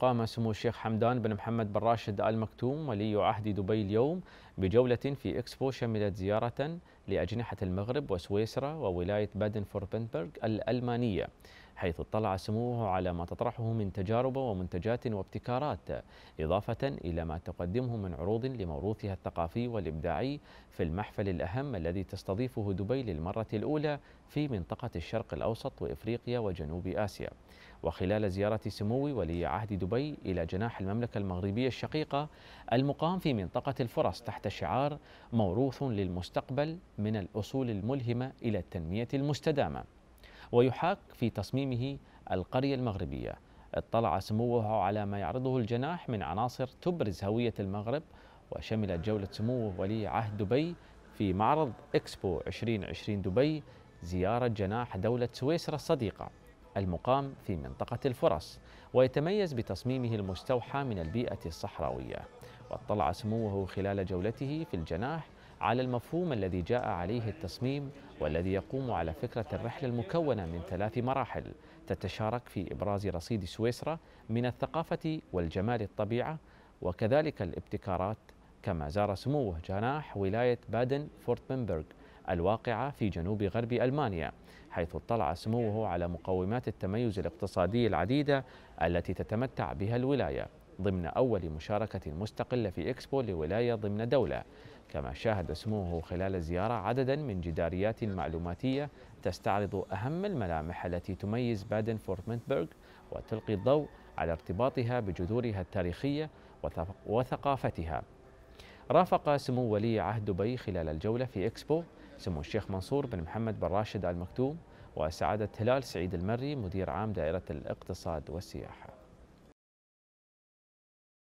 قام سمو الشيخ حمدان بن محمد بن راشد آل مكتوم ولي عهد دبي اليوم بجولة في إكسبو شملت زيارة لأجنحة المغرب وسويسرا وولاية بادن فوربنبرغ الألمانية حيث اطلع سموه على ما تطرحه من تجارب ومنتجات وابتكارات إضافة إلى ما تقدمه من عروض لموروثها الثقافي والإبداعي في المحفل الأهم الذي تستضيفه دبي للمرة الأولى في منطقة الشرق الأوسط وإفريقيا وجنوب آسيا وخلال زيارة سموي ولي عهد دبي إلى جناح المملكة المغربية الشقيقة المقام في منطقة الفرص تحت شعار موروث للمستقبل من الأصول الملهمة إلى التنمية المستدامة ويحاك في تصميمه القرية المغربية اطلع سموه على ما يعرضه الجناح من عناصر تبرز هوية المغرب وشملت جولة سموه ولي عهد دبي في معرض إكسبو 2020 دبي زيارة جناح دولة سويسرا الصديقة المقام في منطقة الفرص ويتميز بتصميمه المستوحى من البيئة الصحراوية واطلع سموه خلال جولته في الجناح على المفهوم الذي جاء عليه التصميم والذي يقوم على فكرة الرحلة المكونة من ثلاث مراحل تتشارك في إبراز رصيد سويسرا من الثقافة والجمال الطبيعة وكذلك الابتكارات كما زار سموه جناح ولاية بادن فورتمنبرغ الواقعة في جنوب غرب ألمانيا حيث اطلع سموه على مقومات التميز الاقتصادي العديدة التي تتمتع بها الولاية ضمن أول مشاركة مستقلة في إكسبو لولاية ضمن دولة كما شاهد سموه خلال الزيارة عددا من جداريات معلوماتية تستعرض أهم الملامح التي تميز بادن فورتمنتبرغ وتلقي الضوء على ارتباطها بجذورها التاريخية وثقافتها رافق سمو ولي عهد دبي خلال الجولة في إكسبو سمو الشيخ منصور بن محمد بن راشد المكتوم وسعادة هلال سعيد المري مدير عام دائرة الاقتصاد والسياحة